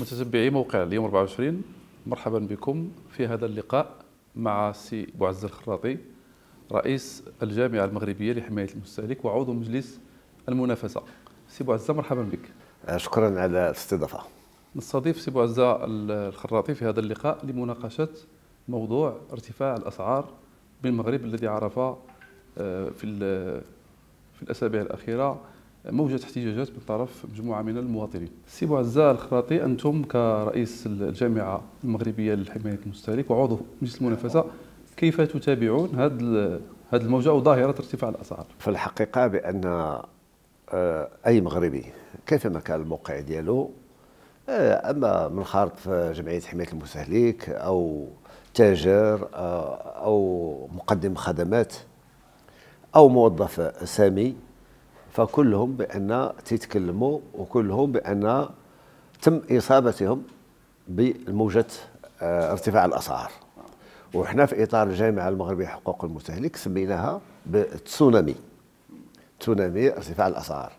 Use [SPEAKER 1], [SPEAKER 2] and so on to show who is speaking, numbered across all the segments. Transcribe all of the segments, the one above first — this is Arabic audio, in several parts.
[SPEAKER 1] متتبعي موقع اليوم 24 مرحبا بكم في هذا اللقاء مع سي بوعز الخراطي رئيس الجامعة المغربية لحماية المستهلك وعضو مجلس المنافسة سي بوعزة مرحبا بك
[SPEAKER 2] آه، شكرا على الاستضافة
[SPEAKER 1] نستضيف سي بوعزة الخراطي في هذا اللقاء لمناقشة موضوع ارتفاع الأسعار بالمغرب الذي عرف آه، في في الأسابيع الأخيرة موجة احتجاجات من طرف مجموعة من المواطنين سي بوعزة الخراطي أنتم كرئيس الجامعة المغربية لحماية المستهلك وعضو مجلس المنافسة كيف تتابعون هذا هذه الموجة أو ظاهرة ارتفاع الأسعار
[SPEAKER 2] في الحقيقة بأن آه، أي مغربي كيفما كان الموقع ديالو آه، أما منخرط في جمعية حماية المستهلك أو تاجر آه، أو مقدم خدمات أو موظف سامي فكلهم بان تيتكلموا وكلهم بان تم اصابتهم بموجه آه، ارتفاع الاسعار وحنا في اطار الجامعه المغربيه لحقوق المستهلك سميناها بالتسونامي تسونامي ارتفاع الاسعار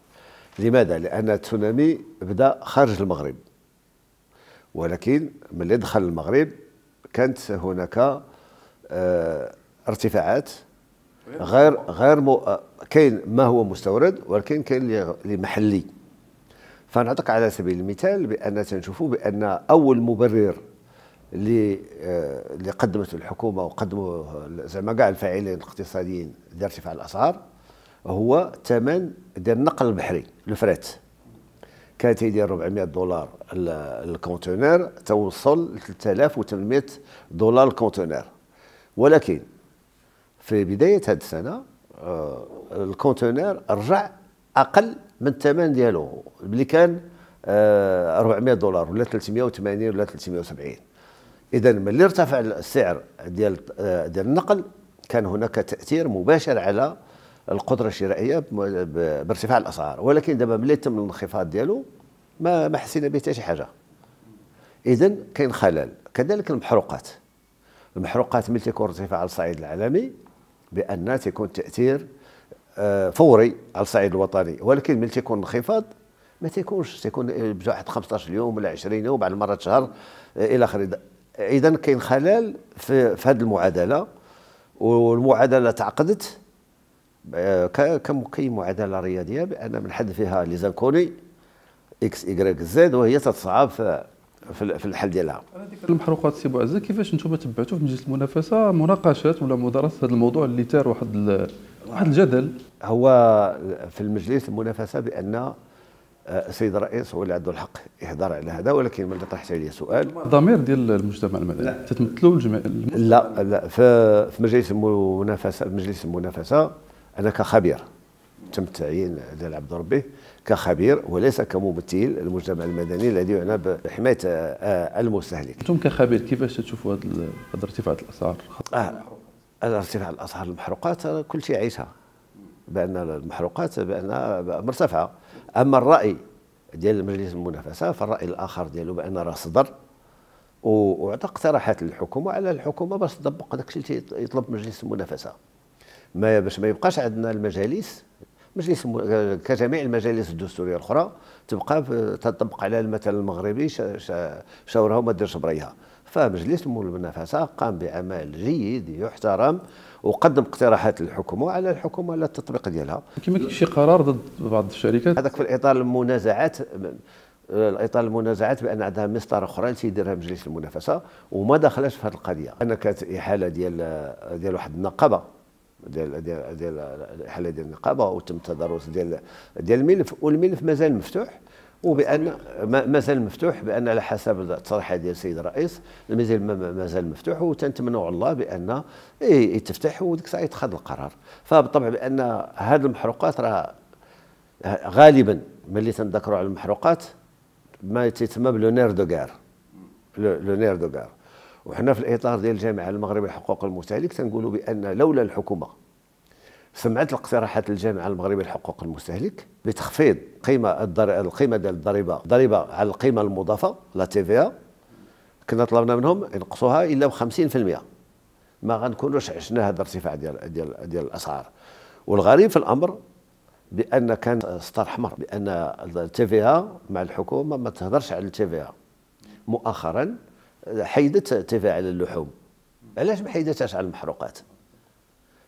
[SPEAKER 2] لماذا لان التسونامي بدا خارج المغرب ولكن ملي دخل المغرب كانت هناك آه، ارتفاعات غير غير مو... كاين ما هو مستورد ولكن كاين اللي محلي فنعطيك على سبيل المثال بان تنشوفوا بان اول مبرر اللي اللي آه، قدمته الحكومه وقدموه زعما كاع الفاعلين الاقتصاديين ديال ارتفاع الاسعار هو الثمن ديال النقل البحري الفريت كان تيدير 400 دولار الكونتينر توصل ل 3800 دولار الكونتينر ولكن في بدايه هذه السنه آه، الكونتينر رجع اقل من الثمن ديالو اللي كان 400 آه، دولار ولا 380 ولا 370 اذا ملي ارتفع السعر ديال آه، ديال النقل كان هناك تاثير مباشر على القدره الشرائيه بارتفاع الاسعار ولكن دابا ملي تم الانخفاض ديالو ما ما حسينا به حتى شي حاجه اذا كاين خلل كذلك المحروقات المحروقات ملي تيكون ارتفاع على الصعيد العالمي بان تيكون تاثير آه، فوري على الصعيد الوطني ولكن ملي تيكون انخفاض ما تيكونش تيكون واحد 15 يوم ولا 20 يوم بعد المرات شهر آه، الى اخره اذا كاين خلل في, في هذه المعادله والمعادله تعقدت آه، كم كاين معادله رياضيه بان حد فيها ليزانكوني
[SPEAKER 1] اكس ايكغيك زد وهي تتصعب
[SPEAKER 2] في في الحل ديالها
[SPEAKER 1] المحروقات سي بوعزه كيفاش انتم تبعتوا في مجلس المنافسه مناقشات ولا مدارسه هذا الموضوع اللي تار واحد واحد الجدل هو في المجلس المنافسه بان آه، السيد
[SPEAKER 2] الرئيس هو اللي عنده الحق يهضر على هذا ولكن ملي طرحت عليه سؤال ضمير ديال المجتمع المدني تتمثلوا الجمع لا لا في مجلس المنافسه مجلس المنافسه انا كخبير تم تعيين ديال عبد ربه كخبير وليس كممثل المجتمع المدني الذي يعنى بحمايه آه، المستهلك.
[SPEAKER 1] انتم كخبير كيفاش تشوفوا هذا ارتفاع الاسعار؟
[SPEAKER 2] آه ارتفاع الاسعار المحروقات كل شيء عيشها بان المحروقات بانها مرتفعه اما الراي ديال مجلس المنافسه فالراي الاخر ديالو بان راه صدر وعطى اقتراحات للحكومه على الحكومه باش تطبق داك الشيء اللي يطلب مجلس المنافسه ما باش ما يبقاش عندنا المجالس مجلس كجميع المجالس الدستوريه الاخرى تبقى تطبق على المثل المغربي شاورها وما ديرش بريها فمجلس المنافسه قام بعمل جيد يحترم وقدم اقتراحات للحكومه على الحكومه على التطبيق ديالها. كما كاين شي قرار ضد بعض الشركات؟ هذاك في اطار المنازعات اطار المنازعات بان عندها مسطره اخرى اللي تيديرها مجلس المنافسه وما دخلش في هذه القضيه. انا كانت احاله ديال ديال واحد النقابه ديال ديال ديال الحاله ديال النقابه وتم التدرس ديال ديال الملف والملف مازال مفتوح وبان مازال مفتوح بان على حسب التصريحات ديال السيد الرئيس المازال مازال مفتوح وتنتمنوا على الله بان يتفتح وديك الساعه يتخذ القرار فبالطبع بان هذه المحروقات راه غالبا ملي تنذكروا على المحروقات ما تيتسمى بلونير دوغار لونير دوغار دو وحنا في الاطار ديال الجامعه المغربيه لحقوق المستهلك تنقولوا بان لولا الحكومه سمعت الاقتراحات الجامعه المغربيه لحقوق المستهلك بتخفيض قيمه الدر... القيمه ديال الضريبه ضريبه على القيمه المضافه لا تي في كنا طلبنا منهم ينقصوها الا ب 50% ما غنكونوش عشنا هذا الارتفاع ديال ديال ديال الاسعار والغريب في الامر بان كان سطر احمر بان التي في مع الحكومه ما تهضرش على التي في مؤخرا حيدت تفاعل اللحوم علاش ما حيدتهاش على المحروقات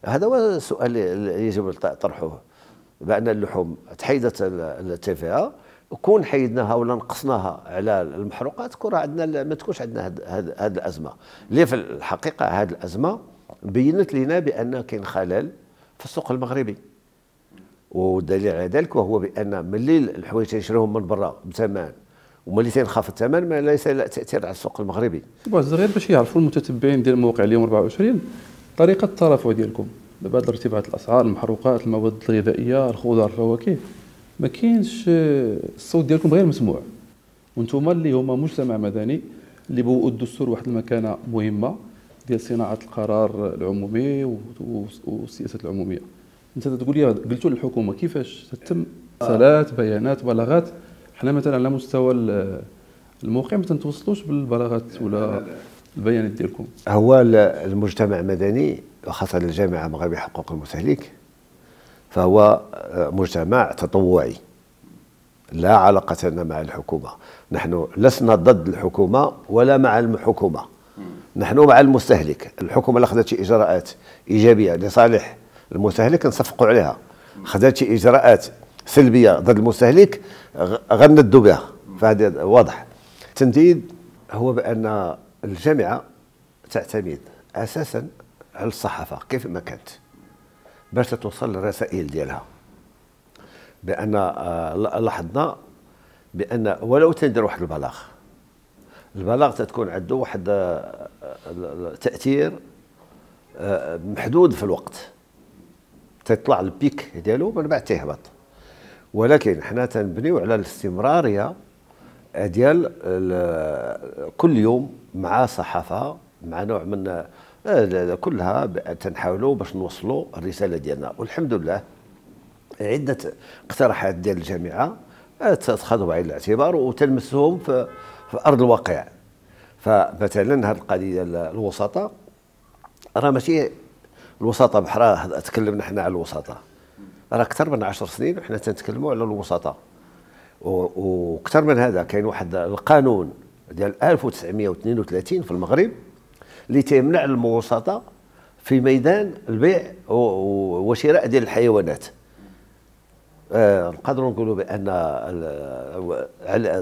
[SPEAKER 2] هذا هو السؤال اللي يجب طرحه بان اللحوم تحيدت التفاعل كون حيدناها ولا نقصناها على المحروقات كون عندنا ما تكونش عندنا هذه الازمه اللي في الحقيقه هذه الازمه بينت لنا بان كاين خلل في السوق المغربي والدليل على ذلك وهو بان ملي الحوايج تنشروهم من برا
[SPEAKER 1] بثمن هما اللي تينخفض الثمن ما ليس لا تاثير على السوق المغربي غير باش يعرفوا المتتبعين ديال الموقع اليوم 24 طريقه الترافع ديالكم دابا هاد ارتفاعات الاسعار المحروقات المواد الغذائيه الخضار الفواكه ما كاينش آه، الصوت ديالكم غير مسموع وانتم اللي هما مجتمع مدني اللي بوؤوا الدستور واحد المكانه مهمه ديال صناعه القرار العمومي والسياسات العموميه انت تقول لي قلتوا للحكومه كيفاش تتم اتصالات آه. بيانات بلاغات حنا مثلا على مستوى الموقع ما تنتوصلوش بالبلاغات ولا البيانات ديالكم
[SPEAKER 2] هو المجتمع المدني وخاصه الجامعه المغربيه حقوق المستهلك فهو مجتمع تطوعي لا علاقة لنا مع الحكومة نحن لسنا ضد الحكومة ولا مع الحكومة نحن مع المستهلك الحكومة اللي أخذت شي إجراءات إيجابية لصالح المستهلك نصفقوا عليها خذت شي إجراءات سلبيه ضد المستهلك غندوا بها فهذا واضح التمديد هو بان الجامعه تعتمد اساسا على الصحافه كيف ما كانت باش توصل الرسائل ديالها بان آه، لاحظنا بان ولو تندير واحد البلاغ البلاغ تتكون عنده واحد التاثير آه، آه، محدود في الوقت تطلع البيك ديالو من بعد تيهبط ولكن حنا تنبنيو على الاستمراريه ديال كل يوم مع صحافه مع نوع من كلها تنحاولوا باش نوصلوا الرساله ديالنا والحمد لله عده اقتراحات ديال الجامعه تتخذوا بعين الاعتبار وتلمسهم في, في ارض الواقع فمثلا هذه القضيه الوسطاء راه ماشي الوسطاء بحرا تكلمنا حنا على الوسطاء راه اكثر من 10 سنين وحنا تنتكلموا على الوسطاء واكثر من هذا كاين واحد القانون ديال 1932 في المغرب اللي تيمنع الوسطاء في ميدان البيع وشراء ديال الحيوانات آه نقدروا نقولوا بان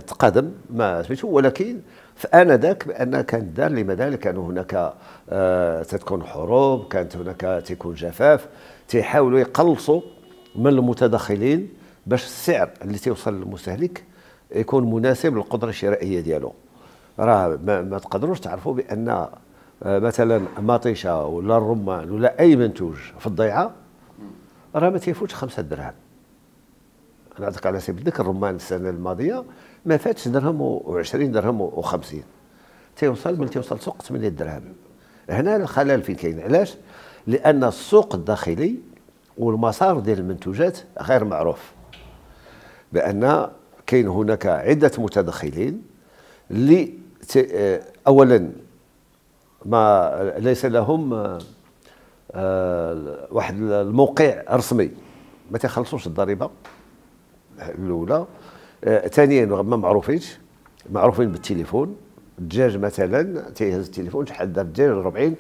[SPEAKER 2] تقدم ما سميتو ولكن فانذاك بان كان دار لما ذلك كان هناك آه تتكون حروب كانت هناك تيكون جفاف تيحاولوا يقلصوا من المتداخلين باش السعر اللي تيوصل للمستهلك يكون مناسب للقدره الشرائيه ديالو راه ما, ما تقدروش تعرفوا بان آه، مثلا مطيشه ولا الرمان ولا اي منتوج في الضيعه راه ما تيفوتش خمسة دراهم انا على سبيل الذكر الرمان السنه الماضيه ما فاتش درهم و20 درهم و50 تيوصل من تيوصل سوق 8 دراهم هنا الخلل فين كاين علاش لان السوق الداخلي والمسار ديال المنتوجات غير معروف بان كاين هناك عده متدخلين اللي آه، اولا ما ليس لهم آه، آه، واحد الموقع رسمي ما تيخلصوش الضريبه الاولى ثانيا ما معروفينش معروفين بالتليفون الدجاج مثلا تيهز التليفون شحال دار الدجاج 40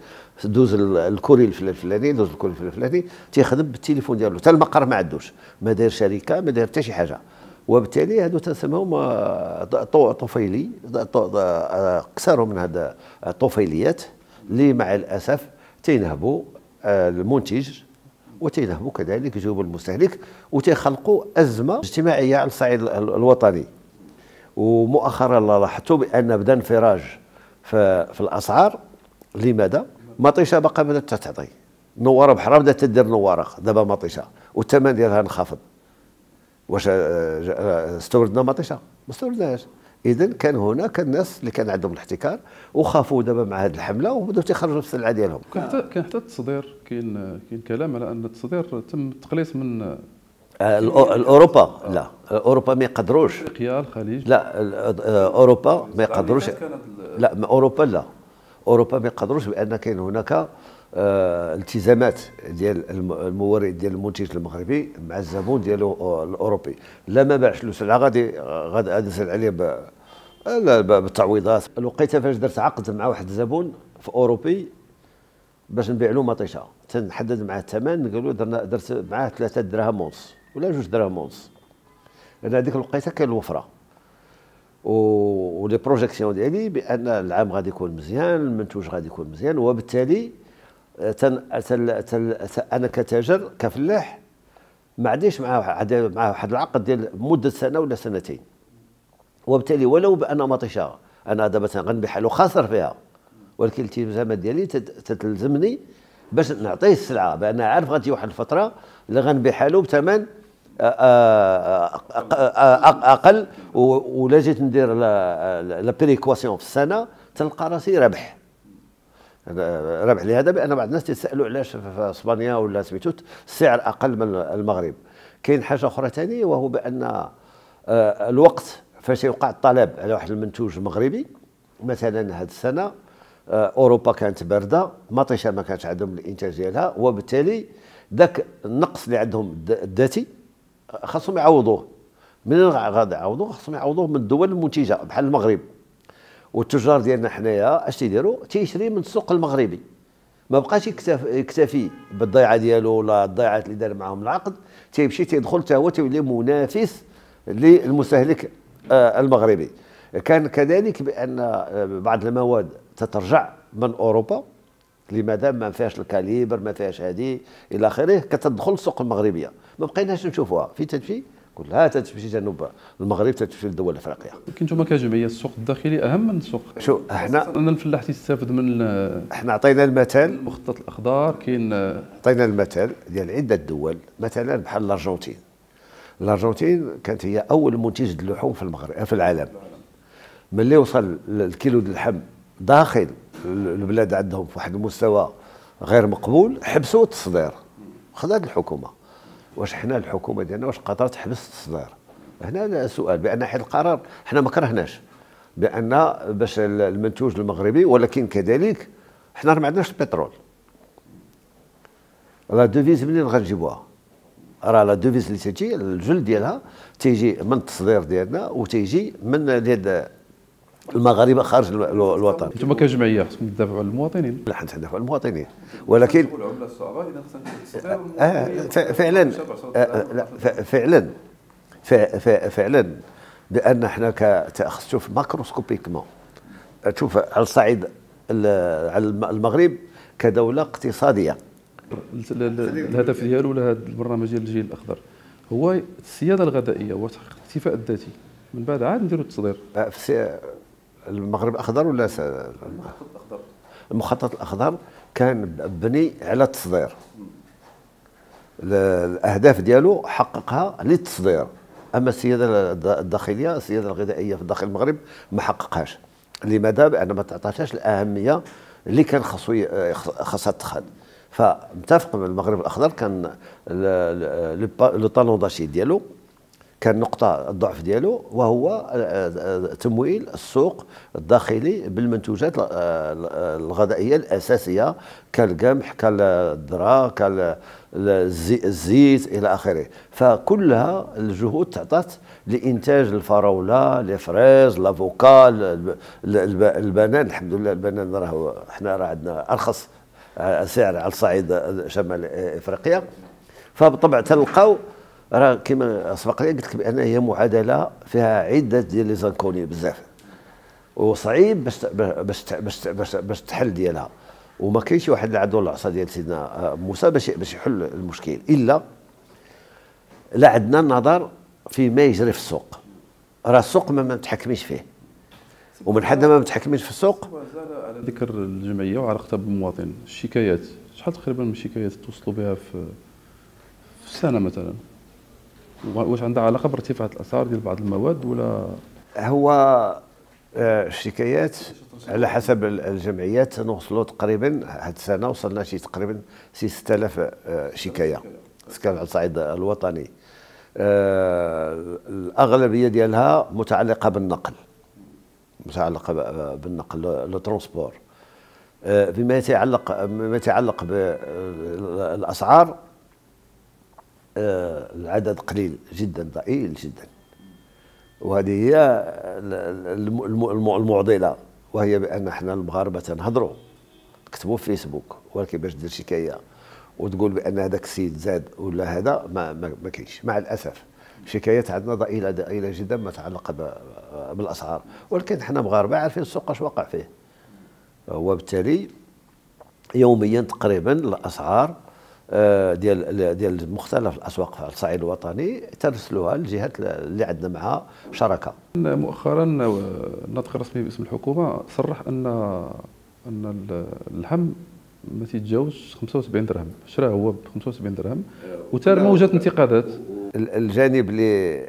[SPEAKER 2] دوز الكوري الفلاني دوز الكوري الفلاني تيخدم بالتليفون ديالو حتى المقر ما عندوش ما داير شركه ما داير حتى شي حاجه وبالتالي هادو تنسميهم آه، طفيلي كسروا آه، من هاد الطفيليات اللي مع الاسف تينهبوا آه، المنتج وتينهبوا كذلك جيوب المستهلك وتيخلقوا ازمه اجتماعيه على الصعيد الوطني ومؤخرا لاحظتوا بان بدا انفراج في في الاسعار لماذا؟ مطيشه باقا بدات تعطي نواره بحرا بدات دير نواره دابا مطيشه والثمن ديالها انخفض واش آه، آه، استوردنا مطيشه ما استوردناهاش اذا كان هناك الناس اللي كان عندهم الاحتكار وخافوا دابا مع هذه الحمله
[SPEAKER 1] وبداو تيخرجوا في السلعه ديالهم كان حتى التصدير كاين كاين كلام على ان التصدير تم التقليص من
[SPEAKER 2] الاوروبا لا اوروبا ما يعني يقدروش افريقيا الخليج لا اوروبا ما يقدروش لا اوروبا لا اوروبا ما يقدروش بان كاين هناك آه، التزامات ديال المورد ديال المنتج المغربي مع الزبون ديالو آه، الاوروبي لا ما باعش له سلعه غادي غادي نسال عليه بالتعويضات الوقيته فاش درت عقد مع واحد الزبون في اوروبي باش نبيع له مطيشه تنحدد معاه الثمن قالوا درنا درت معاه ثلاثه دراهم ونص ولا جوج دراهم ونص لان هذيك الوقيته كاين الوفره ولي بروجيكسيون ديالي بان العام غادي يكون مزيان المنتوج غادي يكون مزيان وبالتالي آه، تن تل تل انا كتاجر كفلاح ما عنديش معاه مع واحد العقد ديال مده سنه ولا سنتين وبالتالي ولو بان مطيشه انا دابا غنبيعها له خاسر فيها ولكن الالتزامات ديالي تتلزمني باش نعطيه السلعه بان عارف غادي واحد الفتره اللي غنبيع له بثمن اقل ولا جيت ندير لا بريكواسيون في السنه تلقى راسي ربح ربح لهذا بان بعض الناس تيسالوا علاش في اسبانيا ولا سميتو السعر اقل من المغرب كاين حاجه اخرى ثاني وهو بان الوقت فاش يوقع الطلب على واحد المنتوج مغربي مثلا هذه السنه اوروبا كانت بارده مطيشه ما كانش عندهم الانتاج ديالها وبالتالي ذاك النقص اللي عندهم الذاتي خاصهم يعوضوه من غادي يعوضوه خاصهم يعوضوه من الدول المنتجه بحال المغرب والتجار ديالنا حنايا اش تيديروا تيشري من السوق المغربي ما بقاش يكتفي بالضيعه ديالو ولا الضيعات اللي دار معاهم العقد تيمشي تيدخل حتى هو تيولي منافس للمستهلك آه، المغربي كان كذلك بان آه، بعض المواد تترجع من اوروبا لماذا ما فيهاش الكاليبر ما فيهاش هذه الى اخره كتدخل السوق المغربيه ما بقيناش نشوفوها في تدفي كلها تتمشي جنوب المغرب تتمشي للدول الافريقيه
[SPEAKER 1] لكن نتوما كجمعيه السوق الداخلي اهم من السوق شو احنا ان الفلاح تيستافد من احنا عطينا المثال مخطط الاخضر كاين عطينا المثال ديال عده دول
[SPEAKER 2] مثلا بحال الارجنتين الارجنتين كانت هي اول منتج للحوم في المغرب آه، في العالم ملي وصل الكيلو ديال اللحم داخل البلاد عندهم في واحد المستوى غير مقبول حبسوا التصدير خذات الحكومه واش حنا الحكومه ديالنا واش قدرت تحبس التصدير هنا سؤال بان حيت القرار حنا ما كرهناش بان باش المنتوج المغربي ولكن كذلك حنا ما عندناش البترول لا دوفيز منين غنجيبوها راه لا دوفيز اللي تجي الجل ديالها تيجي من التصدير ديالنا وتيجي من المغاربه خارج الوطن انتم كجمعيه خصكم تدافعوا على المواطنين لا حنا تدافعوا على المواطنين ولكن
[SPEAKER 1] آه, آه، فعلا آه، آه، لا
[SPEAKER 2] فعلا فعلا بان حنا كتاخذ تشوف ماكروسكوبيكمون تشوف على الصعيد على المغرب كدوله اقتصاديه
[SPEAKER 1] الهدف ديالو ولا هذا البرنامج ديال الجيل الاخضر هو السياده الغذائيه الاكتفاء الذاتي من بعد عاد نديروا التصدير المغرب الاخضر ولا المخطط الاخضر
[SPEAKER 2] المخطط الاخضر كان بني على التصدير الاهداف ديالو حققها للتصدير اما السياده الداخليه السياده الغذائيه في داخل المغرب ما حققهاش لماذا بان ما تعطاتهاش الاهميه اللي كان خاصو خاصها تخاد فمتفق المغرب الاخضر كان لو طالون داشي ديالو كان نقطة الضعف ديالو وهو آه، آه، تمويل السوق الداخلي بالمنتوجات آه، الغذائية الأساسية كالقمح كالذرة كالزيت إلى آخره فكلها الجهود تعطات لإنتاج الفراولة الفريز لافوكال البنان الحمد لله البنان راه حنا راه عندنا أرخص سعر على الصعيد شمال إفريقيا فبالطبع تلقاو راه كما سبق لي قلت لك بان هي معادله فيها عده ديال لي زانكوني بزاف وصعيب باش باش باش باش, باش تحل ديالها وما كاينش واحد العدو العصا ديال سيدنا آه، موسى باش باش يحل المشكل الا لا عندنا النظر في ما يجري في السوق راه السوق ما,
[SPEAKER 1] متحكميش فيه ومن حد ما متحكميش في السوق على ذكر الجمعيه وعلاقتها بالمواطن الشكايات شحال تقريبا من الشكايات توصلوا بها في, في السنه مثلا واش عندها علاقه بارتفاع الاسعار ديال بعض المواد ولا
[SPEAKER 2] هو آه، الشكايات على حسب الجمعيات نوصلوا تقريبا هذه السنه وصلنا شي تقريبا 6000 آه، شكايه سكان على الصعيد الوطني آه، الاغلبيه ديالها متعلقه بالنقل متعلقه بالنقل لو ترونسبور بما يتعلق بما يتعلق بالاسعار آه، العدد قليل جدا ضئيل جدا وهذه هي المعضله وهي بان احنا المغاربه تنهضروا تكتبوا في فيسبوك ولكن باش دير شكايه وتقول بان هذاك السيد زاد ولا هذا ما ما, ما كاينش مع الاسف شكايات عندنا ضئيله ضئيله جدا ما تعلق بالاسعار ولكن احنا مغاربه عارفين السوق اش وقع فيه وبالتالي يوميا تقريبا الاسعار آه، ديال ديال مختلف الاسواق على الصعيد الوطني ترسلوها للجهات اللي عندنا معها شراكه.
[SPEAKER 1] مؤخرا الناطق آه، الرسمي باسم الحكومه صرح ان ان اللحم ما تيتجاوزش 75 درهم شراه هو ب 75 درهم وثار موجات انتقادات
[SPEAKER 2] الجانب اللي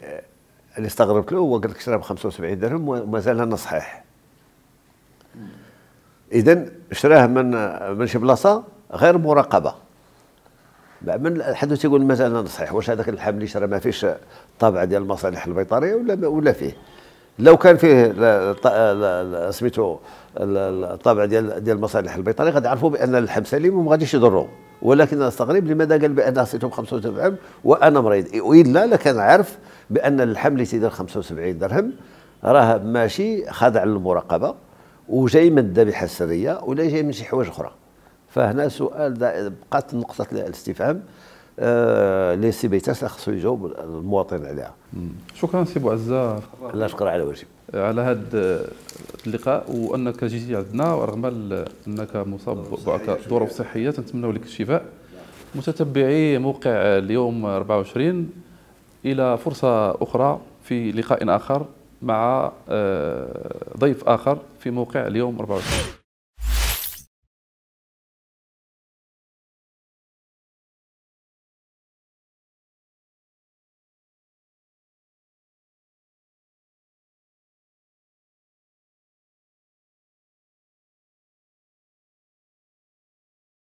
[SPEAKER 2] اللي استغربت له هو قال لك شراه ب 75 درهم ومازال انا صحيح اذا شراه من من شي بلاصه غير مراقبه من حدث يقول مثلا صحيح واش هذاك اللحم اللي شرى ما فيش الطابع ديال المصالح البيطريه ولا ولا فيه لو كان فيه سميتو الطابع ديال ديال المصالح البيطريه غادي يعرفوا بان اللحم سليم وما غاديش يضروا ولكن استغرب لماذا قال بان عصيتهم 75 درهم وانا مريض والا لكان عارف بان اللحم اللي تيدير 75 درهم راه ماشي خاضع للمراقبه وجاي من الذبيحه السريه ولا جاي من شي حوايج اخرى فهنا سؤال بقات نقطه الاستفهام آه سي بيتاس خصو يجاوب المواطن عليها
[SPEAKER 1] شكرا سي بوعزه لا شكرا على واجب على هذا اللقاء وانك جيتي عندنا رغم انك مصاب بعك ظروف صحيه تنتمنوا لك الشفاء متتبعي موقع اليوم 24 الى فرصه اخرى في لقاء اخر مع آه، ضيف اخر في موقع اليوم 24